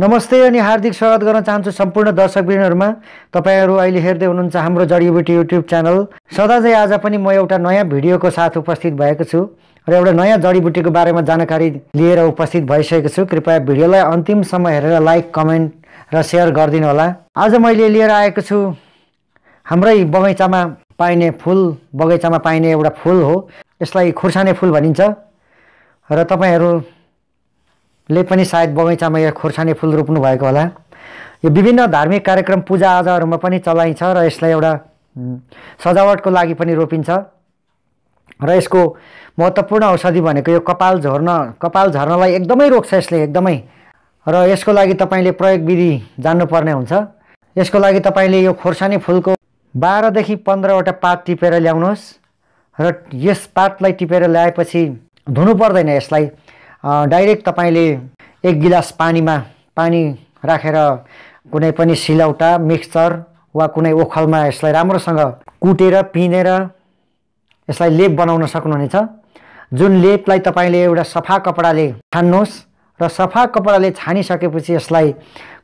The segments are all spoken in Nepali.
नमस्ते अनि हार्दिक स्वागत गर्न चाहन्छु सम्पूर्ण दर्शक बिनहरूमा तपाईँहरू अहिले हेर्दै हुनुहुन्छ हाम्रो जडीबुटी युट्युब च्यानल सदा चाहिँ आज पनि म एउटा नयाँ भिडियोको साथ उपस्थित भएको छु र एउटा नयाँ जडीबुटीको बारेमा जानकारी लिएर उपस्थित भइसकेको छु कृपया भिडियोलाई अन्तिमसम्म हेरेर लाइक कमेन्ट र सेयर गरिदिनु होला आज मैले लिएर आएको छु हाम्रै बगैँचामा पाइने फुल बगैँचामा पाइने एउटा फुल हो यसलाई खुर्साने फुल भनिन्छ र तपाईँहरू ले पनि सायद बगैँचामा यो खोर्सानी फुल रोप्नु भएको होला यो विभिन्न धार्मिक कार्यक्रम पूजाआजाहरूमा पनि चलाइन्छ र यसलाई एउटा सजावटको लागि पनि रोपिन्छ र यसको महत्त्वपूर्ण औषधि भनेको यो कपाल झर्न कपाल झर्नलाई एकदमै रोक्छ यसले एकदमै र यसको लागि तपाईँले प्रयोग विधि जान्नुपर्ने हुन्छ यसको लागि तपाईँले यो खोर्सानी फुलको बाह्रदेखि पन्ध्रवटा पात टिपेर ल्याउनुहोस् र यस पातलाई टिपेर ल्याएपछि धुनु पर्दैन यसलाई डाइरेक्ट तपाईँले एक गिलास पानीमा पानी राखेर कुनै पनि सिलौटा मिक्सचर वा कुनै ओखलमा यसलाई राम्रोसँग कुटेर रा, यसलाई लेप बनाउन सक्नुहुनेछ जुन लेपलाई तपाईँले एउटा सफा कपडाले छान्नुहोस् र सफा कपडाले छानिसकेपछि यसलाई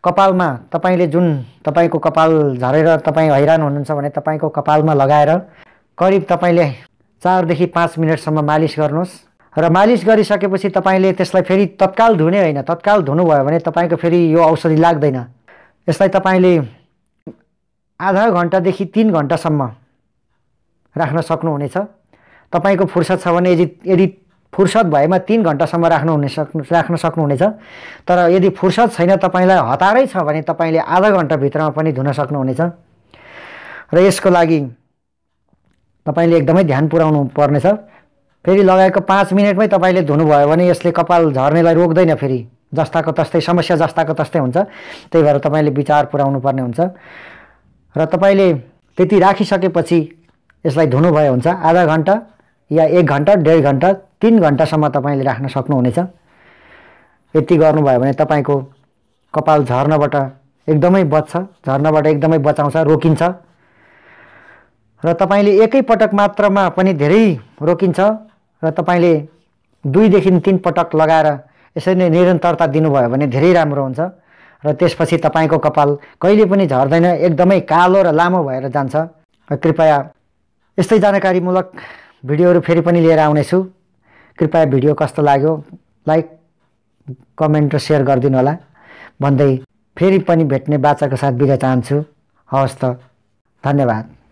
कपालमा तपाईँले जुन तपाईँको कपाल झरेर तपाईँ हैरान हुनुहुन्छ भने तपाईँको कपालमा लगाएर करिब तपाईँले चारदेखि पाँच मिनटसम्म मालिस गर्नुहोस् र मालिस गरिसकेपछि तपाईँले त्यसलाई फेरि तत्काल धुने होइन तत्काल धुनुभयो भने तपाईँको फेरि यो औषधि लाग्दैन यसलाई तपाईँले आधा घन्टादेखि तिन घन्टासम्म राख्न सक्नुहुनेछ तपाईँको फुर्सद छ भने यदि यदि फुर्सद भएमा तिन घन्टासम्म राख्नुहुने सक्नु राख्न सक्नुहुनेछ तर यदि फुर्सद छैन तपाईँलाई हतारै छ भने तपाईँले आधा घन्टाभित्रमा पनि धुन सक्नुहुनेछ र यसको लागि तपाईँले एकदमै ध्यान पुऱ्याउनु पर्नेछ फेरि लगाएको पाँच मिनटमै तपाईँले धुनुभयो भने यसले कपाल झर्नेलाई रोक्दैन फेरि जस्ताको तस्तै समस्या जस्ताको तस्तै हुन्छ त्यही भएर तपाईँले विचार पुऱ्याउनु पर्ने हुन्छ र तपाईँले त्यति राखिसकेपछि यसलाई धुनुभयो हुन्छ आधा घन्टा या एक घन्टा डेढ घन्टा तिन घन्टासम्म तपाईँले राख्न सक्नुहुनेछ यति गर्नुभयो भने तपाईँको कपाल झर्नबाट एकदमै बच्छ झर्नबाट एकदमै बचाउँछ रोकिन्छ र तपाईँले एकैपटक मात्रामा पनि धेरै रोकिन्छ र तपाईँले दुईदेखि तिन पटक लगाएर यसरी नै निरन्तरता दिनुभयो भने धेरै राम्रो हुन्छ र त्यसपछि तपाईँको कपाल कहिले पनि झर्दैन एकदमै कालो र लामो भएर जान्छ र कृपया यस्तै जानकारीमूलक भिडियोहरू फेरि पनि लिएर आउनेछु कृपया भिडियो कस्तो लाग्यो लाइक कमेन्ट र सेयर गरिदिनु होला भन्दै फेरि पनि भेट्ने बाचाको साथ बिदा चाहन्छु हवस् त धन्यवाद